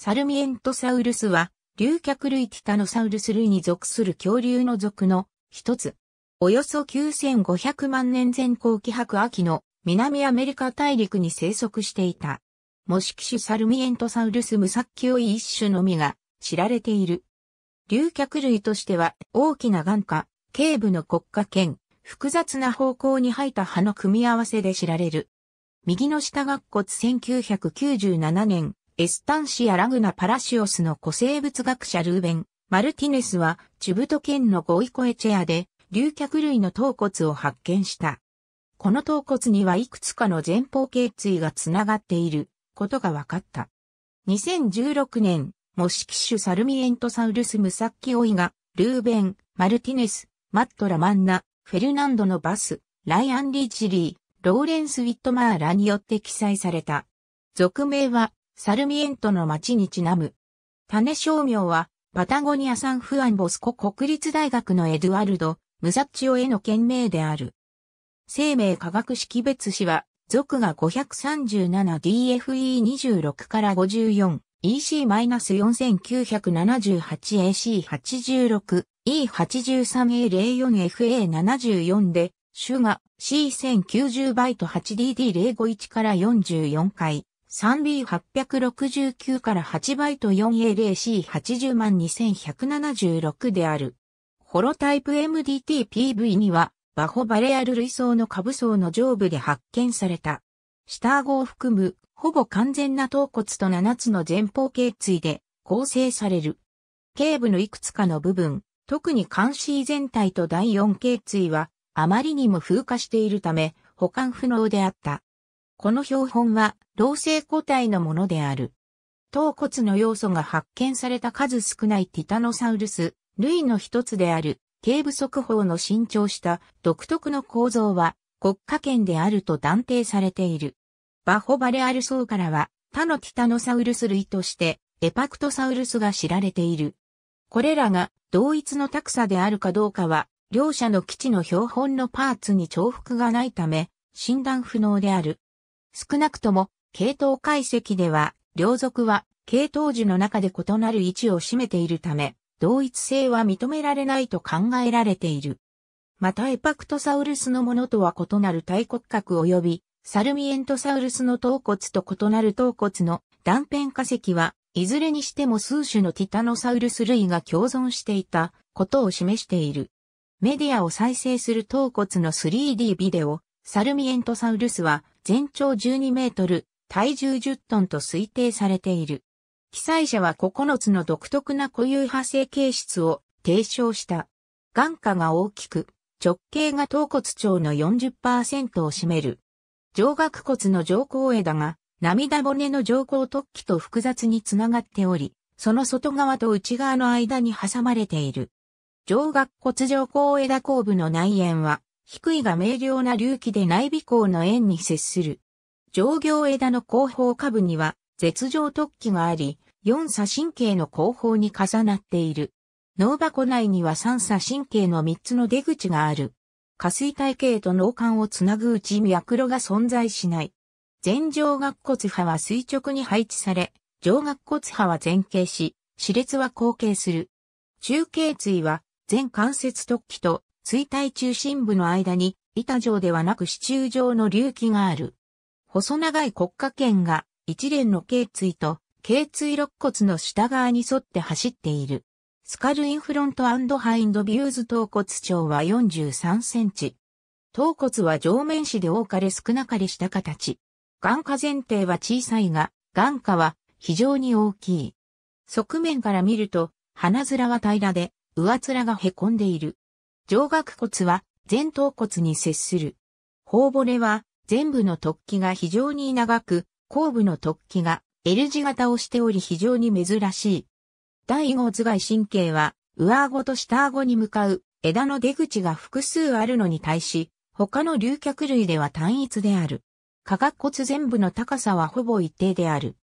サルミエントサウルスは、竜脚類ティタノサウルス類に属する恐竜の属の一つ。およそ9500万年前後期白秋の南アメリカ大陸に生息していた。模式種サルミエントサウルス無殺ッ一種のみが知られている。竜脚類としては大きな眼下、頸部の骨下剣、複雑な方向に生えた葉の組み合わせで知られる。右の下顎骨1997年、エスタンシア・ラグナ・パラシオスの古生物学者ルーベン・マルティネスは、チュブト県のゴイコエチェアで、竜脚類の頭骨を発見した。この頭骨にはいくつかの前方頸椎がつながっていることが分かった。2016年、モシキシュ・サルミエントサウルス・ムサッキオイが、ルーベン、マルティネス、マット・ラマンナ、フェルナンドのバス、ライアン・リーチリー、ローレンス・ウィットマーラによって記載された。俗名は、サルミエントの町にちなむ。種商名は、パタゴニア産フアンボスコ国立大学のエドワルド、ムザッチオへの件名である。生命科学識別詞は、属が 537DFE26 から 54EC-4978AC86、E83A04FA74 で、種が C1090 バイト 8DD051 から44回、3B869 から8倍と 4A0C80 万2176である。ホロタイプ MDT-PV には、バホバレアル類層の下部層の上部で発見された。下顎を含む、ほぼ完全な頭骨と7つの前方頸椎で構成される。頸部のいくつかの部分、特に関心全体と第4頸椎は、あまりにも風化しているため、保管不能であった。この標本は、老性個体のものである。頭骨の要素が発見された数少ないティタノサウルス、類の一つである、頸部速報の伸長した独特の構造は、国家圏であると断定されている。バホバレアル層からは、他のティタノサウルス類として、エパクトサウルスが知られている。これらが同一の高さであるかどうかは、両者の基地の標本のパーツに重複がないため、診断不能である。少なくとも、系統解析では、両族は、系統樹の中で異なる位置を占めているため、同一性は認められないと考えられている。またエパクトサウルスのものとは異なる体骨格及び、サルミエントサウルスの頭骨と異なる頭骨の断片化石は、いずれにしても数種のティタノサウルス類が共存していたことを示している。メディアを再生する頭骨の 3D ビデオ、サルミエントサウルスは全長12メートル、体重10トンと推定されている。記載者は9つの独特な固有派生形質を提唱した。眼下が大きく、直径が頭骨長の40%を占める。上顎骨の上甲枝が、涙骨の上甲突起と複雑につながっており、その外側と内側の間に挟まれている。上顎骨上甲枝後部の内縁は、低いが明瞭な隆起で内尾孔の円に接する。上行枝の後方下部には、絶上突起があり、四鎖神経の後方に重なっている。脳箱内には三鎖神経の三つの出口がある。下垂体系と脳幹をつなぐうち脈路が存在しない。前上顎骨波は垂直に配置され、上顎骨波は前傾し、歯列は後傾する。中頸椎は前関節突起と水体中心部の間に板状ではなく支柱状の隆起がある。細長い国家圏が一連の頸椎と頸椎肋骨の下側に沿って走っている。スカルインフロントハインドビューズ頭骨長は43センチ。頭骨は上面紙で多かれ少なかれした形。眼下前提は小さいが、眼下は非常に大きい。側面から見ると、鼻面は平らで、上面が凹んでいる。上顎骨は前頭骨に接する。頬骨は全部の突起が非常に長く、後部の突起が L 字型をしており非常に珍しい。第5頭蓋神経は上顎と下顎に向かう枝の出口が複数あるのに対し、他の竜脚類では単一である。下顎骨全部の高さはほぼ一定である。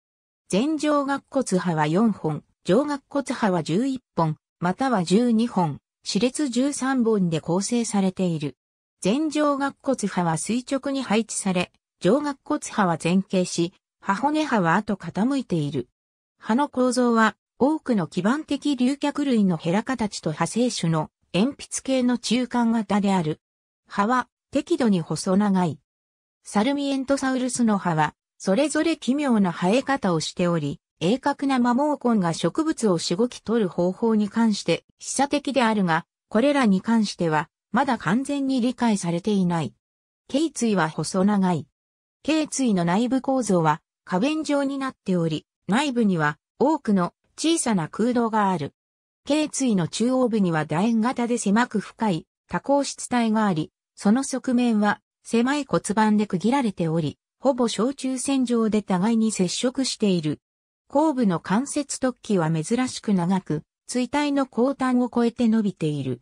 前上顎骨派は4本、上顎骨派は11本、または12本。歯列13本で構成されている。前上顎骨派は垂直に配置され、上顎骨派は前傾し、歯骨派は後傾いている。歯の構造は多くの基盤的竜脚類のヘラ形と派生種の鉛筆系の中間型である。歯は適度に細長い。サルミエントサウルスの歯は、それぞれ奇妙な生え方をしており、鋭角な摩耗根が植物をしごき取る方法に関して示唆的であるが、これらに関しては、まだ完全に理解されていない。頸椎は細長い。頸椎の内部構造は、花弁状になっており、内部には多くの小さな空洞がある。頸椎の中央部には楕円型で狭く深い多孔質体があり、その側面は狭い骨盤で区切られており、ほぼ小中線上で互いに接触している。後部の関節突起は珍しく長く、椎体の後端を超えて伸びている。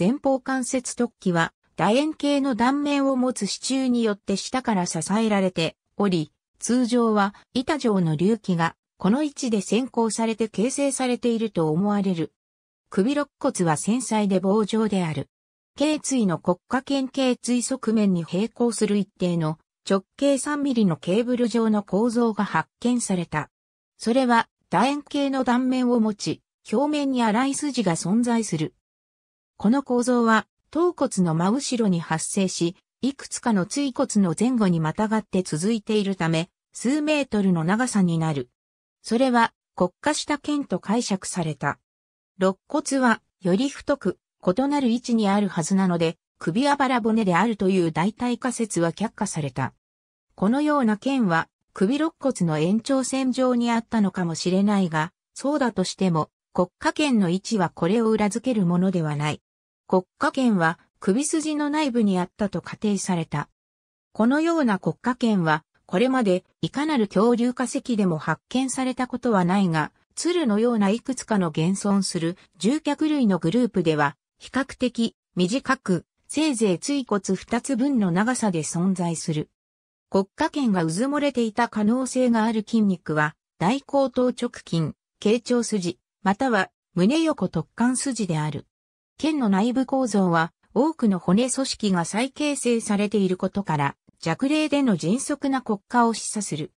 前方関節突起は楕円形の断面を持つ支柱によって下から支えられており、通常は板状の隆起がこの位置で先行されて形成されていると思われる。首肋骨は繊細で棒状である。頸椎の骨下腱頸椎側面に並行する一定の直径3ミリのケーブル状の構造が発見された。それは楕円形の断面を持ち、表面に粗い筋が存在する。この構造は、頭骨の真後ろに発生し、いくつかの椎骨の前後にまたがって続いているため、数メートルの長さになる。それは、国家した剣と解釈された。肋骨は、より太く、異なる位置にあるはずなので、首あばら骨であるという代替仮説は却下された。このような剣は、首肋骨の延長線上にあったのかもしれないが、そうだとしても、国家圏の位置はこれを裏付けるものではない。国家圏は首筋の内部にあったと仮定された。このような国家圏は、これまでいかなる恐竜化石でも発見されたことはないが、鶴のようないくつかの現存する獣脚類のグループでは、比較的短く、せいぜい椎骨2つ分の長さで存在する。国家圏がうずもれていた可能性がある筋肉は、大後頭直筋、頸長筋、または胸横突貫筋である。腱の内部構造は、多くの骨組織が再形成されていることから、弱霊での迅速な骨化を示唆する。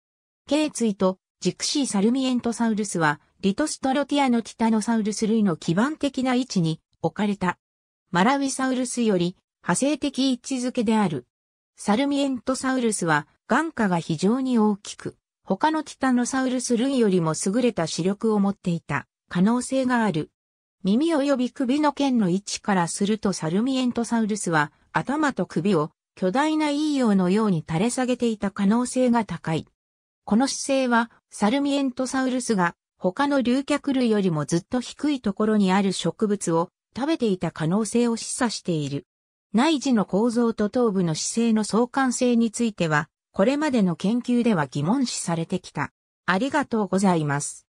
頸椎とジクシーサルミエントサウルスは、リトストロティアのティタノサウルス類の基盤的な位置に置かれた。マラウィサウルスより派生的位置づけである。サルミエントサウルスは眼下が非常に大きく、他のティタノサウルス類よりも優れた視力を持っていた可能性がある。耳及び首の剣の位置からするとサルミエントサウルスは頭と首を巨大ないい。ようのように垂れ下げていた可能性が高い。この姿勢はサルミエントサウルスが他の竜脚類よりもずっと低いところにある植物を食べていた可能性を示唆している。内耳の構造と頭部の姿勢の相関性については、これまでの研究では疑問視されてきた。ありがとうございます。